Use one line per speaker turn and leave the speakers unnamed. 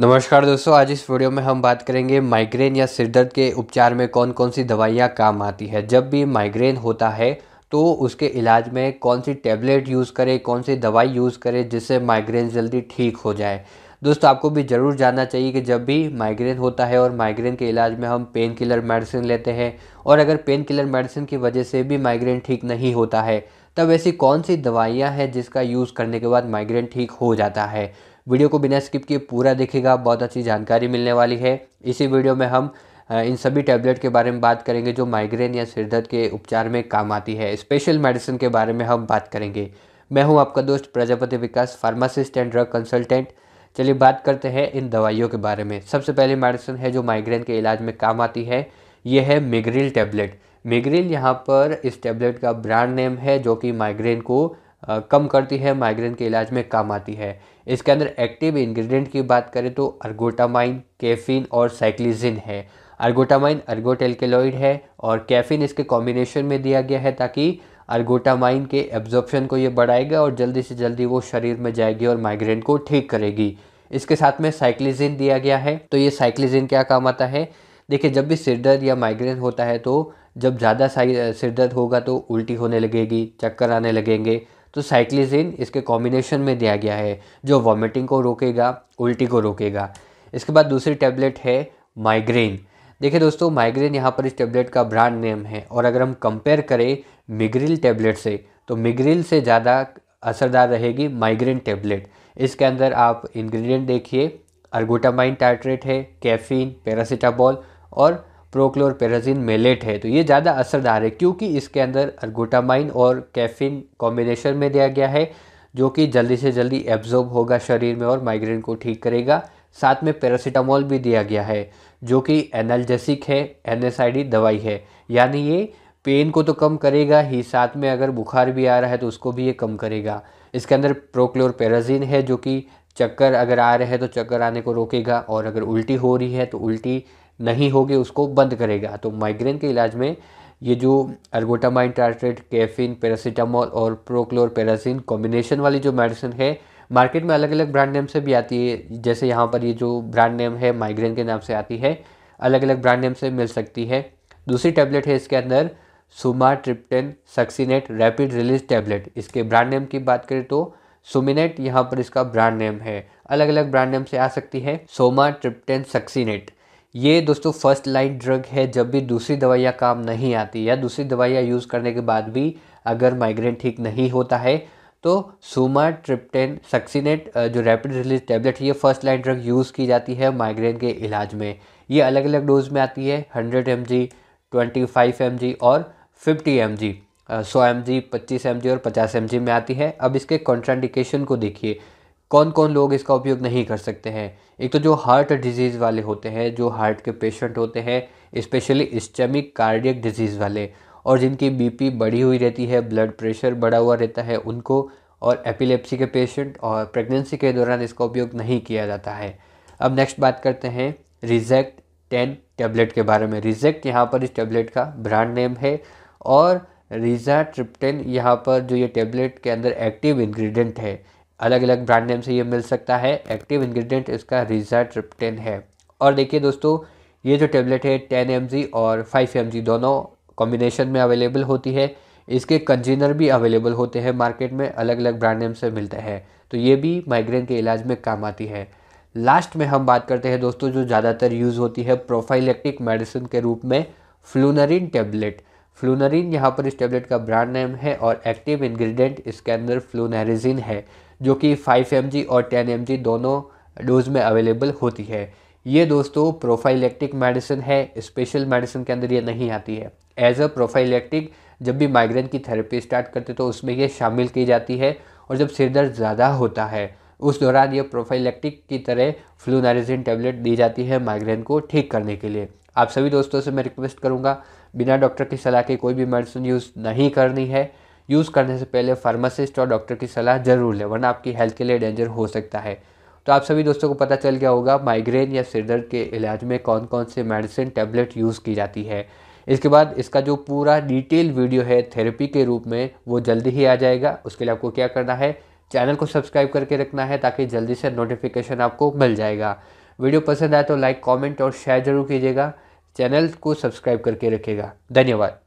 नमस्कार दोस्तों आज इस वीडियो में हम बात करेंगे माइग्रेन या सिरदर्द के उपचार में कौन कौन सी दवाइयाँ काम आती है जब भी माइग्रेन होता है तो उसके इलाज में कौन सी टेबलेट यूज़ करें कौन सी दवाई यूज़ करें जिससे माइग्रेन जल्दी ठीक हो जाए दोस्तों आपको भी ज़रूर जानना चाहिए कि जब भी माइग्रेन होता है और माइग्रेन के इलाज में हम पेन किलर मेडिसिन लेते हैं और अगर पेन किलर मेडिसिन की वजह से भी माइग्रेन ठीक नहीं होता है तब ऐसी कौन सी दवाइयाँ हैं जिसका यूज़ करने के बाद माइग्रेन ठीक हो जाता है वीडियो को बिना स्किप किए पूरा देखेगा बहुत अच्छी जानकारी मिलने वाली है इसी वीडियो में हम इन सभी टैबलेट के बारे में बात करेंगे जो माइग्रेन या सिर दर्द के उपचार में काम आती है स्पेशल मेडिसिन के बारे में हम बात करेंगे मैं हूं आपका दोस्त Prajapati Vikas pharmacist and drug consultant चलिए बात करते हैं इन दवाइयों के बारे में सबसे पहले मेडिसिन है जो माइग्रेन के इलाज में काम आती है ये है मिग्रिल टैबलेट मिग्रिल यहाँ पर इस टैबलेट का ब्रांड नेम है जो कि माइग्रेन को कम करती है माइग्रेन के इलाज में काम आती है इसके अंदर एक्टिव इंग्रेडिएंट की बात करें तो अर्गोटामाइन कैफीन और साइक्लिजिन है अर्गोटामाइन अर्गोटेल्केलॉइड है और कैफीन इसके कॉम्बिनेशन में दिया गया है ताकि अर्गोटामाइन के एब्जॉर्प्शन को ये बढ़ाएगा और जल्दी से जल्दी वो शरीर में जाएगी और माइग्रेन को ठीक करेगी इसके साथ में साइक्लिजिन दिया गया है तो ये साइक्लिजिन क्या काम आता है देखिए जब भी सिर दर्द या माइग्रेन होता है तो जब ज़्यादा सिर दर्द होगा तो उल्टी होने लगेगी चक्कर आने लगेंगे तो साइक्लिजिन इसके कॉम्बिनेशन में दिया गया है जो वॉमिटिंग को रोकेगा उल्टी को रोकेगा इसके बाद दूसरी टैबलेट है माइग्रेन देखिए दोस्तों माइग्रेन यहाँ पर इस टैबलेट का ब्रांड नेम है और अगर हम कंपेयर करें मिग्रिल टैबलेट से तो मिग्रिल से ज़्यादा असरदार रहेगी माइग्रेन टैबलेट इसके अंदर आप इंग्रेडिएंट देखिए अर्गोटामाइन टाइट्रेट है कैफीन पैरासीटाबॉल और प्रोक्लोर पेराजिन मेलेट है तो ये ज़्यादा असरदार है क्योंकि इसके अंदर अर्गोटामाइन और कैफीन कॉम्बिनेशन में दिया गया है जो कि जल्दी से जल्दी एब्जॉर्ब होगा शरीर में और माइग्रेन को ठीक करेगा साथ में पैरासीटामोल भी दिया गया है जो कि एनाल्जेसिक है एनएसआईडी दवाई है यानी ये पेन को तो कम करेगा ही साथ में अगर बुखार भी आ रहा है तो उसको भी ये कम करेगा इसके अंदर प्रोक्लोर पेराजिन है जो कि चक्कर अगर आ रहे हैं तो चक्कर आने को रोकेगा और अगर उल्टी हो रही है तो उल्टी नहीं होगी उसको बंद करेगा तो माइग्रेन के इलाज में ये जो अर्गोटामाइन टार्ट्रेट कैफिन पैरासीटामोल और प्रोक्लोर पैरासिन कॉम्बिनेशन वाली जो मेडिसिन है मार्केट में अलग अलग ब्रांड नेम से भी आती है जैसे यहाँ पर ये जो ब्रांड नेम है माइग्रेन के नाम से आती है अलग अलग ब्रांड नेम से मिल सकती है दूसरी टैबलेट है इसके अंदर sumatriptan succinate rapid release tablet इसके ब्रांड नेम की बात करें तो सुमिनेट यहाँ पर इसका ब्रांड नेम है अलग अलग ब्रांड नेम से आ सकती है सोमा ट्रिप्टन सक्सीनेट ये दोस्तों फर्स्ट लाइन ड्रग है जब भी दूसरी दवाइयाँ काम नहीं आती या दूसरी दवाइयाँ यूज़ करने के बाद भी अगर माइग्रेन ठीक नहीं होता है तो सुमा ट्रिप्टेन सक्सीनेट जो रैपिड रिलीज टैबलेट ये फर्स्ट लाइन ड्रग यूज़ की जाती है माइग्रेन के इलाज में ये अलग अलग डोज में आती है hundred M G twenty five M G और फिफ्टी एम जी सौ एम जी पच्चीस एम जी और पचास एम जी में आती है अब इसके कॉन्ट्राइंडिकेशन को देखिए कौन कौन लोग इसका उपयोग नहीं कर सकते हैं एक तो जो हार्ट डिजीज़ वाले होते हैं जो हार्ट के पेशेंट होते हैं स्पेशली इस्टेमिक कार्डियक डिजीज़ वाले और जिनकी बीपी बढ़ी हुई रहती है ब्लड प्रेशर बढ़ा हुआ रहता है उनको और एपिलेप्सी के पेशेंट और प्रेगनेंसी के दौरान इसका उपयोग नहीं किया जाता है अब नेक्स्ट बात करते हैं रिजेक्ट टेन टैबलेट के बारे में रिजेक्ट यहाँ पर इस टैबलेट का ब्रांड नेम है और रिजा ट्रिप्टेन यहाँ पर जो ये टैबलेट के अंदर एक्टिव इंग्रेडिएंट है अलग अलग ब्रांड नेम से ये मिल सकता है एक्टिव इंग्रेडिएंट इसका रिजा ट्रिप्टेन है और देखिए दोस्तों ये जो टेबलेट है टेन एम और फाइव एम दोनों कॉम्बिनेशन में अवेलेबल होती है इसके कंजीनर भी अवेलेबल होते हैं मार्केट में अलग अलग ब्रांड नेम से मिलते हैं तो ये भी माइग्रेन के इलाज में काम आती है लास्ट में हम बात करते हैं दोस्तों जो ज़्यादातर यूज़ होती है प्रोफाइलेक्टिक मेडिसिन के रूप में फ्लूनरिन टेबलेट फ्लूनरिन यहाँ पर इस टेबलेट का ब्रांड नेम है और एक्टिव इंग्रेडिएंट इसके अंदर फ्लूनरिजिन है जो कि 5 एम और 10 एम दोनों डोज में अवेलेबल होती है ये दोस्तों प्रोफाइलेक्टिक मेडिसिन है स्पेशल मेडिसिन के अंदर ये नहीं आती है एज अ प्रोफाइलेक्टिक जब भी माइग्रेन की थेरेपी स्टार्ट करते तो उसमें ये शामिल की जाती है और जब सिर दर्द ज़्यादा होता है उस दौरान ये प्रोफाइलेक्टिक की तरह फ्लूनारिजिन टेबलेट दी जाती है माइग्रेन को ठीक करने के लिए आप सभी दोस्तों से मैं रिक्वेस्ट करूँगा बिना डॉक्टर की सलाह के कोई भी मेडिसिन यूज़ नहीं करनी है यूज़ करने से पहले फार्मासिस्ट और डॉक्टर की सलाह ज़रूर लें वरना आपकी हेल्थ के लिए डेंजर हो सकता है तो आप सभी दोस्तों को पता चल गया होगा माइग्रेन या सिरदर्द के इलाज में कौन कौन से मेडिसिन टैबलेट यूज़ की जाती है इसके बाद इसका जो पूरा डिटेल वीडियो है थेरेपी के रूप में वो जल्दी ही आ जाएगा उसके लिए आपको क्या करना है चैनल को सब्सक्राइब करके रखना है ताकि जल्दी से नोटिफिकेशन आपको मिल जाएगा वीडियो पसंद आए तो लाइक कमेंट और शेयर जरूर कीजिएगा चैनल को सब्सक्राइब करके रखेगा धन्यवाद